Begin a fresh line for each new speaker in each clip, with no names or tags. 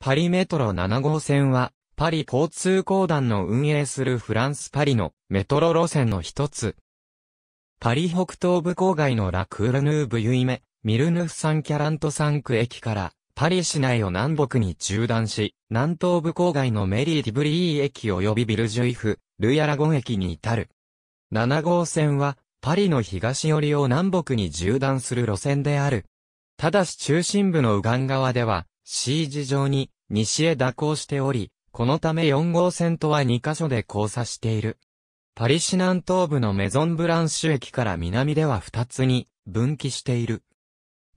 パリメトロ7号線は、パリ交通公団の運営するフランスパリのメトロ路線の一つ。パリ北東部郊外のラクールヌーブユイメ、ミルヌフサンキャラントサンク駅からパリ市内を南北に縦断し、南東部郊外のメリー・ディブリー駅及びビルジュイフ、ルイアラゴン駅に至る。7号線は、パリの東寄りを南北に縦断する路線である。ただし中心部の右岸側では、C 字上に西へ蛇行しており、このため4号線とは2カ所で交差している。パリ市南東部のメゾンブランシュ駅から南では2つに分岐している。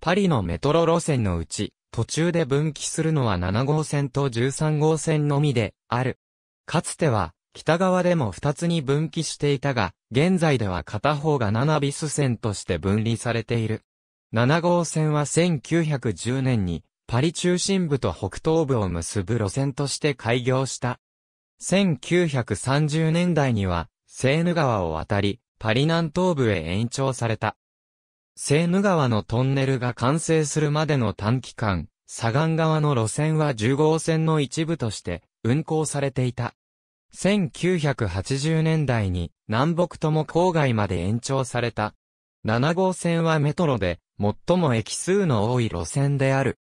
パリのメトロ路線のうち、途中で分岐するのは7号線と13号線のみである。かつては、北側でも2つに分岐していたが、現在では片方が7ビス線として分離されている。7号線は1910年にパリ中心部と北東部を結ぶ路線として開業した。1930年代には、セーヌ川を渡り、パリ南東部へ延長された。セーヌ川のトンネルが完成するまでの短期間、左岸側の路線は10号線の一部として運行されていた。1980年代に南北とも郊外まで延長された。7号線はメトロで最も駅数の多い路線である。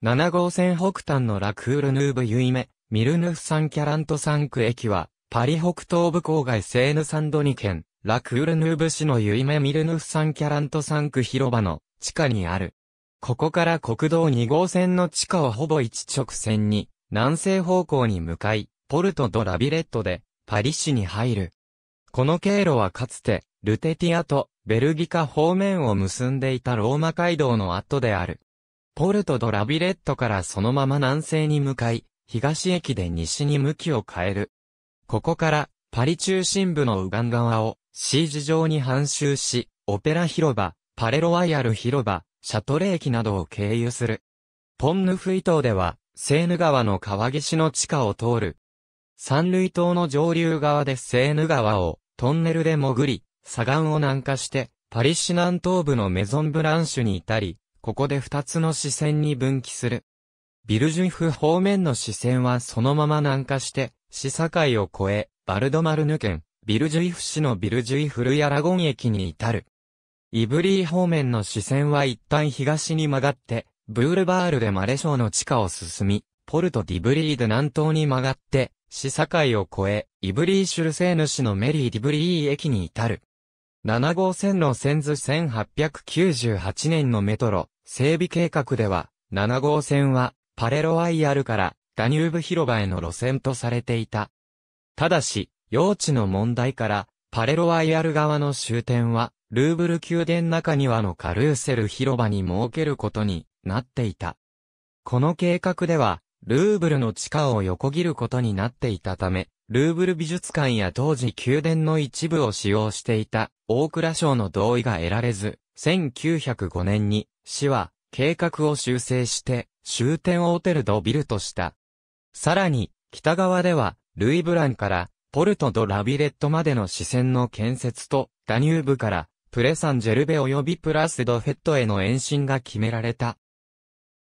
7号線北端のラクールヌーブユイメ、ミルヌフサンキャラントサンク駅は、パリ北東部郊外セーヌサンドニ県、ラクールヌーブ市のユイメミルヌフサンキャラントサンク広場の地下にある。ここから国道2号線の地下をほぼ一直線に、南西方向に向かい、ポルト・ド・ラビレットで、パリ市に入る。この経路はかつて、ルテティアとベルギカ方面を結んでいたローマ街道の跡である。ポルト・ド・ラビレットからそのまま南西に向かい、東駅で西に向きを変える。ここから、パリ中心部のウガン側を、シージ上に半周し、オペラ広場、パレロワイヤル広場、シャトレ駅などを経由する。ポンヌフイ島では、セーヌ川の川岸の地下を通る。三類島の上流側でセーヌ川をトンネルで潜り、左岸を南下して、パリ市南東部のメゾンブランシュに至り、ここで二つの視線に分岐する。ビルジュイフ方面の視線はそのまま南下して、市境を越え、バルドマルヌ県、ビルジュイフ市のビルジュイフルヤラゴン駅に至る。イブリー方面の視線は一旦東に曲がって、ブールバールでマレーの地下を進み、ポルトディブリーで南東に曲がって、市境を越え、イブリーシュルセーヌ市のメリーディブリー駅に至る。7号線路線図1898年のメトロ整備計画では、7号線はパレロワイヤルからダニューブ広場への路線とされていた。ただし、用地の問題から、パレロワイヤル側の終点は、ルーブル宮殿中庭のカルーセル広場に設けることになっていた。この計画では、ルーブルの地下を横切ることになっていたため、ルーブル美術館や当時宮殿の一部を使用していた大蔵省の同意が得られず、1905年に市は計画を修正して終点をホテルドビルとした。さらに、北側ではルイブランからポルトドラビレットまでの支線の建設とダニューブからプレサンジェルベ及びプラスドフェットへの延伸が決められた。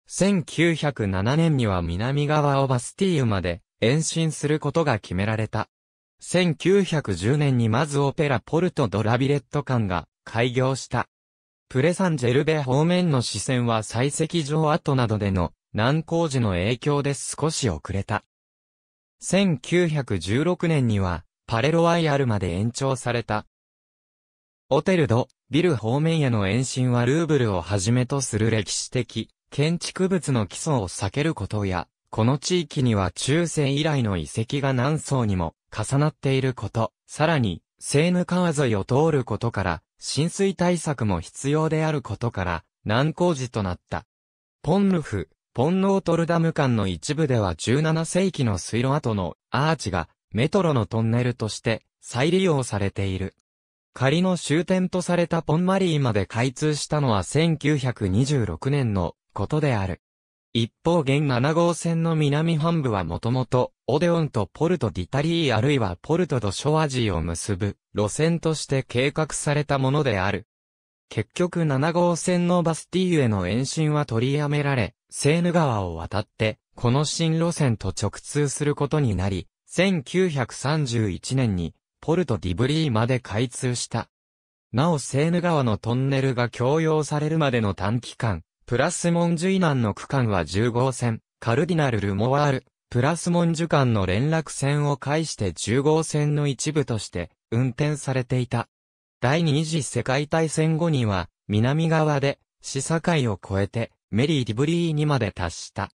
1907年には南側をバスティーユまで延伸することが決められた。1910年にまずオペラポルト・ド・ラビレット館が開業した。プレサンジェルベ方面の視線は採石場跡などでの難工事の影響で少し遅れた。1916年にはパレロワイアルまで延長された。オテルド、ビル方面への延伸はルーブルをはじめとする歴史的建築物の基礎を避けることやこの地域には中世以来の遺跡が何層にも重なっていること、さらに、セーヌ川沿いを通ることから、浸水対策も必要であることから、難工事となった。ポンルフ、ポンノートルダム間の一部では17世紀の水路跡のアーチがメトロのトンネルとして再利用されている。仮の終点とされたポンマリーまで開通したのは1926年のことである。一方現7号線の南半部はもともと、オデオンとポルトディタリーあるいはポルトドショアジーを結ぶ路線として計画されたものである。結局7号線のバスティーユへの延伸は取りやめられ、セーヌ川を渡って、この新路線と直通することになり、1931年にポルトディブリーまで開通した。なおセーヌ川のトンネルが供用されるまでの短期間、プラスモンジュ以南の区間は10号線、カルディナル・ルモワール、プラスモンジュ間の連絡線を介して10号線の一部として運転されていた。第二次世界大戦後には南側で市境を越えてメリー・ディブリーにまで達した。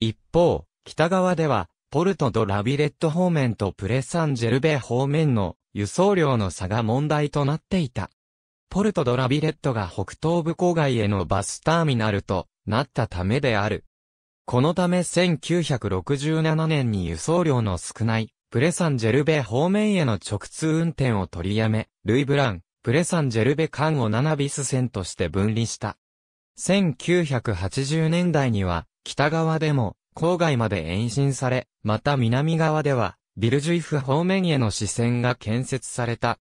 一方、北側ではポルト・ド・ラビレット方面とプレサン・ジェルベ方面の輸送量の差が問題となっていた。ポルトドラビレットが北東部郊外へのバスターミナルとなったためである。このため1967年に輸送量の少ないプレサンジェルベ方面への直通運転を取りやめ、ルイブラン、プレサンジェルベ間をナナビス線として分離した。1980年代には、北側でも、郊外まで延伸され、また南側では、ビルジュイフ方面への支線が建設された。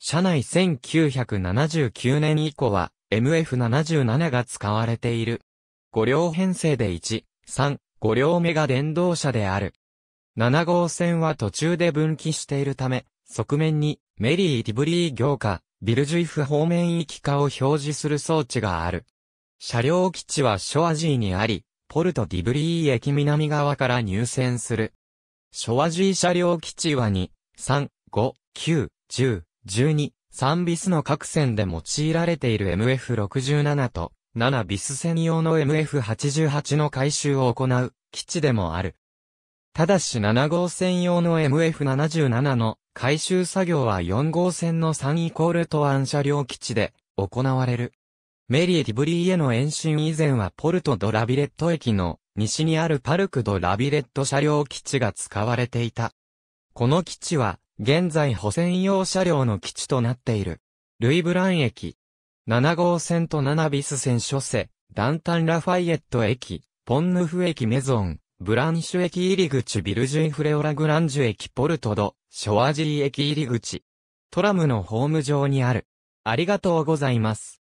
車内1979年以降は MF77 が使われている。5両編成で1、3、5両目が電動車である。7号線は途中で分岐しているため、側面にメリー・ディブリー行か、ビルジュイフ方面行きかを表示する装置がある。車両基地はショアジーにあり、ポルト・ディブリー駅南側から入線する。ショアジー車両基地は2、3、5、9、10、12、3ビスの各線で用いられている MF67 と、7ビス専用の MF88 の回収を行う基地でもある。ただし7号線用の MF77 の回収作業は4号線の3イコールトアン車両基地で行われる。メリー・ティブリーへの延伸以前はポルトドラビレット駅の西にあるパルクドラビレット車両基地が使われていた。この基地は現在保線用車両の基地となっている。ルイブラン駅、7号線と7ビス線諸瀬、ダンタンラファイエット駅、ポンヌフ駅メゾン、ブランシュ駅入り口ビルジュイフレオラグランジュ駅ポルトド、ショワジー駅入り口。トラムのホーム上にある。ありがとうございます。